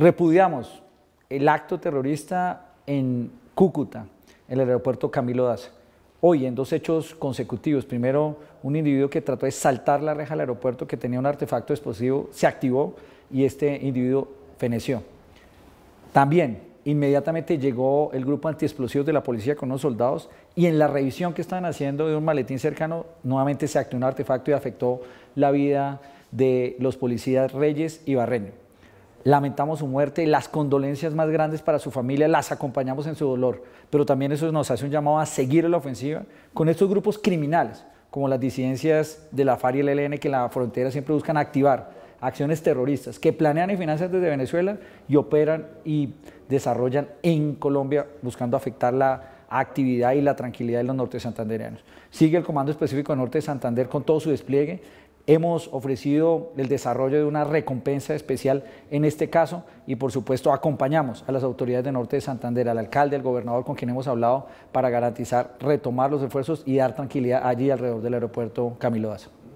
Repudiamos el acto terrorista en Cúcuta, en el aeropuerto Camilo Daza. Hoy, en dos hechos consecutivos, primero un individuo que trató de saltar la reja del aeropuerto que tenía un artefacto explosivo, se activó y este individuo feneció. También, inmediatamente llegó el grupo antiexplosivos de la policía con unos soldados y en la revisión que estaban haciendo de un maletín cercano, nuevamente se activó un artefacto y afectó la vida de los policías Reyes y Barreño lamentamos su muerte, las condolencias más grandes para su familia, las acompañamos en su dolor, pero también eso nos hace un llamado a seguir la ofensiva con estos grupos criminales, como las disidencias de la FARC y el ELN que en la frontera siempre buscan activar acciones terroristas que planean y financian desde Venezuela y operan y desarrollan en Colombia buscando afectar la actividad y la tranquilidad de los norte santandereanos. Sigue el Comando Específico Norte de Santander con todo su despliegue, hemos ofrecido el desarrollo de una recompensa especial en este caso y por supuesto acompañamos a las autoridades de Norte de Santander, al alcalde, al gobernador con quien hemos hablado para garantizar retomar los esfuerzos y dar tranquilidad allí alrededor del aeropuerto Camilo Daza.